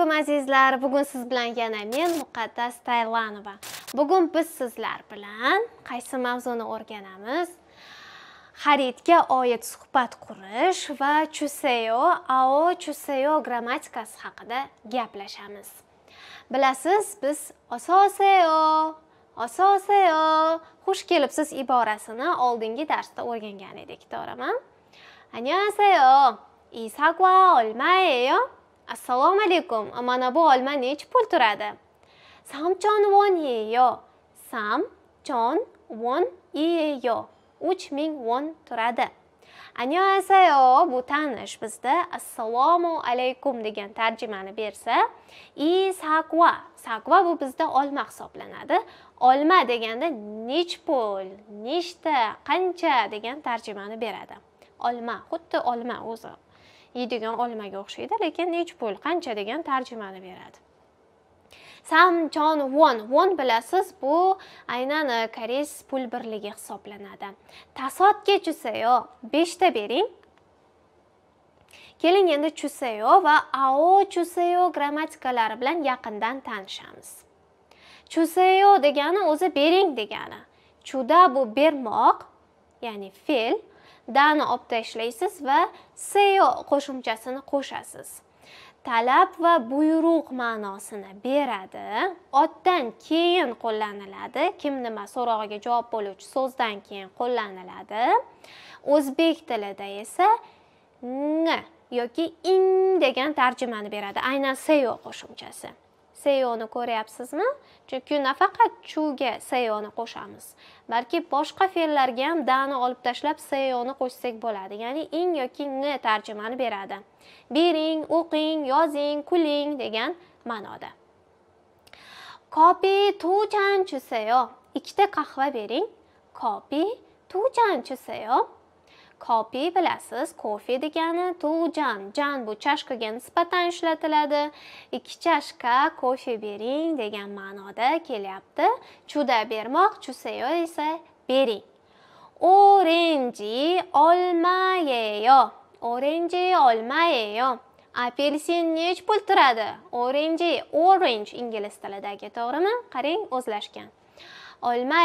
alaykum azizlar bugun siz bilan yana men muqaddas taylanova bugun biz sizlar bilan qaysi mavzuni o'rganamiz xaridga oid suhbat qurish va chuseyo ao chuseyo grammatikasi haqida gaplashamiz bilasiz biz asoseyo asoseyo xush kelibsiz iborasini oldingi darsda o'rgangan edik to'g'rimi 안녕하세요 이 사과 assalomu alaykum mana bu olma nechi pul turadi won yeyo sam chon won yeyo uch ming won turadi anyoasayo bu tanish bizda assalomu alaykum degan tarjimani bersa i sakva sakva bu bizda olma hisoblanadi olma deganda nech pul nechta qancha degan tarjimani beradi olma xuddi olma o'zi yeydigan olmaga o'xshaydi lekin nech pul qancha degan tarjimani beradi sam chon won won bilasiz bu aynan e, koreys pul birligi hisoblanadi tasodga chusayo beshta bering keling endi chusayo va ao chusayo grammatikalari bilan yaqindan tanishamiz chusayo degani o'zi bering degani chuda bu bermoq ya'ni fe'l dani olib tashlaysiz va seo qo'shimchasini qo'shasiz talab va buyruq ma'nosini beradi otdan keyin qo'llaniladi kim nima so'rog'iga javob bo'luvchi so'zdan keyin qo'llaniladi o'zbek tilida esa ng yoki ing degan tarjimani beradi aynan seo qo'shimchasi seyoni ko'ryapsizmi chunki nafaqat chuvga seyoni qo'shamiz balki boshqa fe'llarga ham dani olib tashlab seyoni qo'shsak bo'ladi ya'ni ing yoki n tarjimani beradi bering o'qing yozing kuling degan ma'noda kopi tuchan chuseyo ikkita qahva bering kopi tuchan chuseyo kopi bilasiz, coffee degani to jan. Jan bu chashkaga nisbatan ishlatiladi. Ikki chashka kofe bering degan ma'noda kelyapti. Chuda bermoq, chusayo esa bering. Orenji olma Orenji olma Apelsin nech pul turadi? Orenji, orange ingliz tilidagi, to'g'rimi? Qarang, o'zlashgan. Olma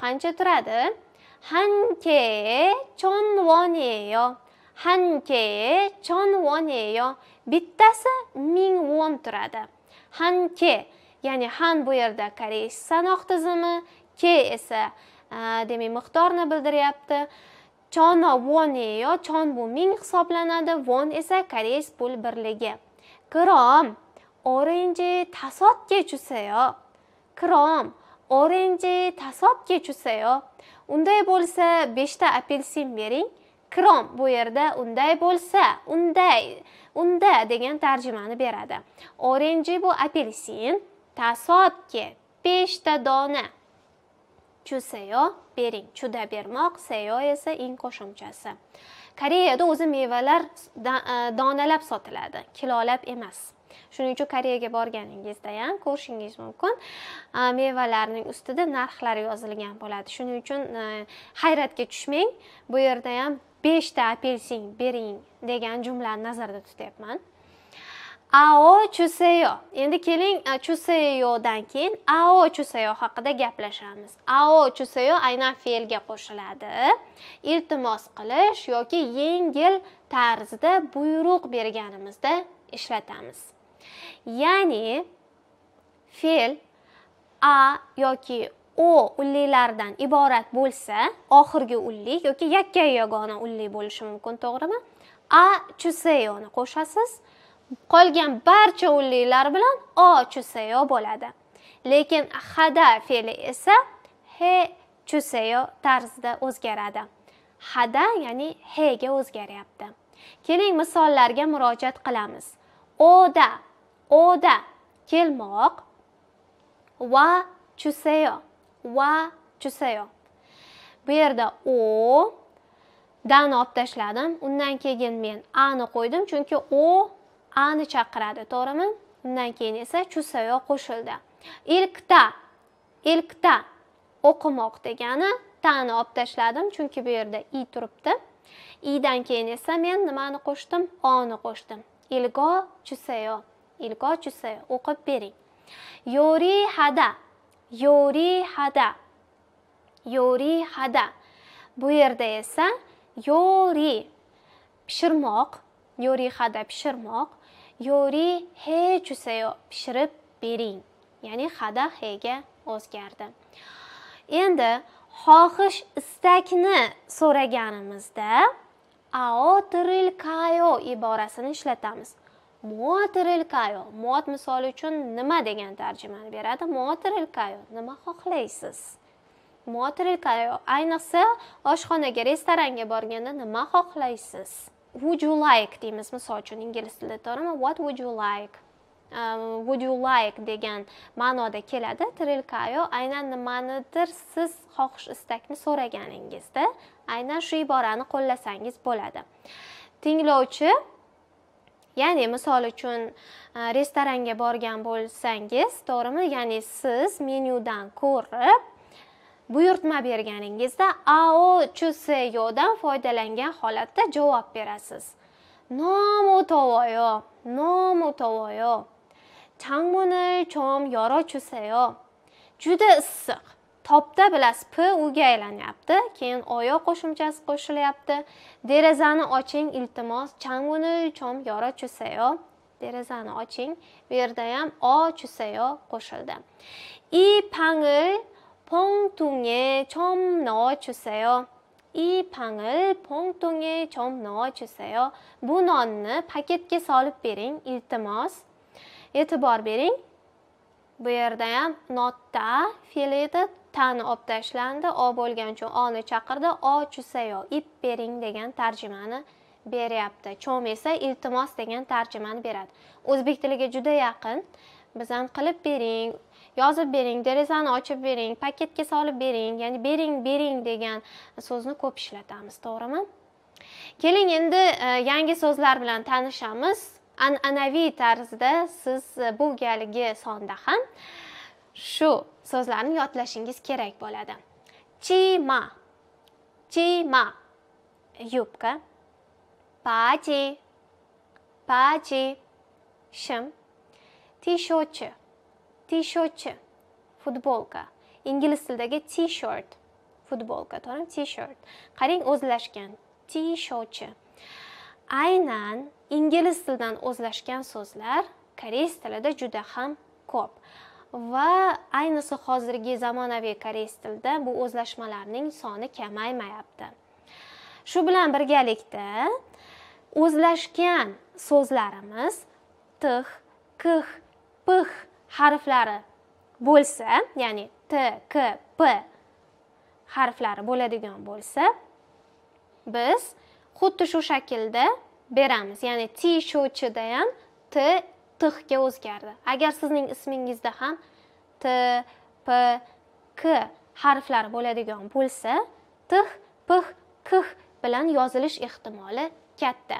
qancha turadi? 한 개의 전원이에요. 원이에요. 한 개의 전원이에요. 원이에요. 민원 들어다. 한 개, 야니 한 부여다 han bu yerda koreys sanoq tizimi, ke esa demak miqdorni bildiryapti. Chona won yo chon bu ming hisoblanadi, won esa koreys pul birligi. Kirom, oranji tasodga tushsa oranji tasodki jusayo unday bo'lsa beshta apelsin bering krom bu yerda unday bo'lsa unday unda degan tarjimani beradi oranji bu apelsin tasodki beshta dona chusayo bering chuda bermoq seyo esa ing qo'shimchasi koreyada o'zi mevalar donalab sotiladi kilolab emas shuning uchun koreyaga borganingizda ham ko'rishingiz mumkin mevalarning ustida narxlari yozilgan bo'ladi shuning uchun e, hayratga tushmang bu yerda ham beshta apelsin bering degan jumlani nazarda tutyapman ao chuseyo endi keling e, chuseyodan keyin ao chuseyo haqida gaplashamiz ao chuseyo aynan fe'lga qo'shiladi iltimos qilish yoki yengil tarzda buyruq berganimizda ishlatamiz ya'ni fe'l a yoki o ulliklardan iborat bo'lsa oxirgi ullik yoki yakka yagona ullik bo'lishi mumkin to'g'rimi a chuseyoni qo'shasiz qolgan barcha ulliklar bilan o chuseyo bo'ladi lekin hada fe'li esa he chuseyo tarzida o'zgaradi hada ya'ni hega o'zgaryapti keling misollarga murojaat qilamiz oda oda kelmoq va chuseyo va chuseyo bu yerda o dani olib tashladim undan keyin men ani qo'ydim chunki o ani chaqiradi to'g'rimi undan keyin esa chusayo qo'shildi ilkta ilkta o'qimoq degani tani olib tashladim chunki bu yerda i turibdi idan keyin esa men nimani qo'shdim oni qo'shdim ilgo chusayo ilg'ochisi o'qib bering yori hada yori hada yori hada bu yerda esa yori pishirmoq yori hada pishirmoq yori hechusa pishirib bering ya'ni hada hega o'zgardi endi xohish istakni so'raganimizda kayo iborasini ishlatamiz motirilkayo mot misol uchun nima degan tarjimani beradi motirilkayo nima xohlaysiz motirilkayo ayniqsa oshxonaga restoranga borganda nima xohlaysiz would you like deymiz misol uchun ingliz tilida to'rama what would you like Um, would you like degan ma'noda keladi trilkayo aynan nimanidir siz xohish istakni so'raganingizda aynan shu iborani qo'llasangiz bo'ladi tinglovchi ya'ni misol uchun restoranga borgan bo'lsangiz to'g'rimi ya'ni siz menyudan ko'rib buyurtma berganingizda ao chuseyodan foydalangan holatda javob berasiz nomu tovoyo changmunil chom yoro chuseyo juda issiq topda bilasiz p uga aylanyapti keyin oyoq qo'shimchasi qo'shilyapti derazani oching iltimos changuni chom yora chusayo derazani oching bu yerda ham o chusayo qo'shildi i pangil 펑뚱에 점 넣어주세요. 이 방을 chom no chusayo bu nonni paketga solib bering iltimos e'tibor bering bu yerda ham notta fe'li edi tan olib tashlandi o bo'lgani uchun oni chaqirdi o chusayo ip bering degan tarjimani beryapti cho'm esa iltimos degan tarjimani beradi o'zbek tiliga juda yaqin biz ham qilib bering yozib bering derazani ochib bering paketga solib bering ya'ni bering bering degan so'zni ko'p ishlatamiz to'g'rimi keling endi e, yangi so'zlar bilan tanishamiz an'anaviy tarzda siz e, bu galgi sonda ham shu so'zlarni yodlashingiz kerak bo'ladi chima chima yubka pati pati shim tishochi tishochi futbolka ingliz tilidagi t shirt futbolka to'g'rimi t shirt qarang o'zlashgan tishochi aynan ingliz tilidan o'zlashgan so'zlar koreys tilida juda ham ko'p va ayniqsa hozirgi zamonaviy koreys tilida bu o'zlashmalarning soni kamaymayapti shu bilan birgalikda o'zlashgan so'zlarimiz tix kix pix harflari bo'lsa ya'ni t k p harflari bo'ladigan bo'lsa biz xuddi shu shaklda beramiz ya'ni t ham t tga o'zgardi agar sizning ismingizda ham t p k harflari bo'ladigan bo'lsa t p k bilan yozilish ehtimoli katta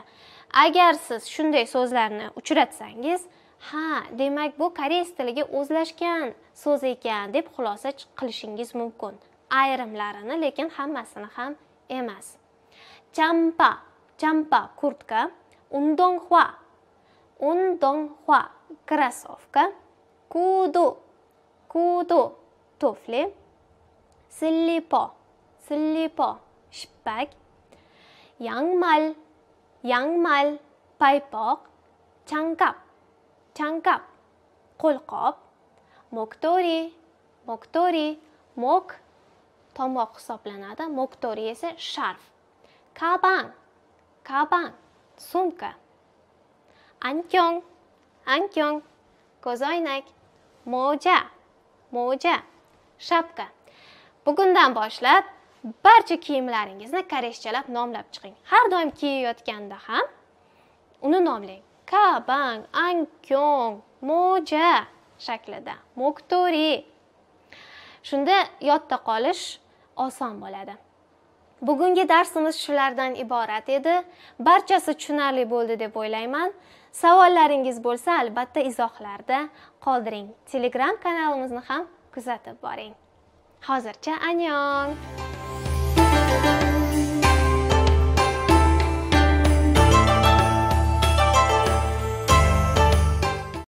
agar siz shunday so'zlarni uchratsangiz ha demak bu koreys tiliga o'zlashgan so'z ekan deb xulosa qilishingiz mumkin ayrimlarini lekin hammasini ham emas champa champa kurtka undonghua undonghua кроссовка, kudu kudu tufli sillipo sillipo shippak yangmal yangmal paypoq chanqab chanqab qo'lqop moktori moktori mok tomoq hisoblanadi moktori esa sharf 가방, 가방, сумка. 안경, 안경, ko'zoynak, mo'ja, mo'ja, shapka. Bugundan boshlab barcha kiyimlaringizni koreyschalab nomlab chiqing. Har doim kiyayotganda ham uni nomlang. Kabang, ankyong, mo'ja shaklida, moktori. Shunda yodda qolish oson bo'ladi. bugungi darsimiz shulardan iborat edi barchasi tushunarli bo'ldi deb o'ylayman savollaringiz bo'lsa albatta izohlarda qoldiring telegram kanalimizni ham kuzatib boring hozircha anyon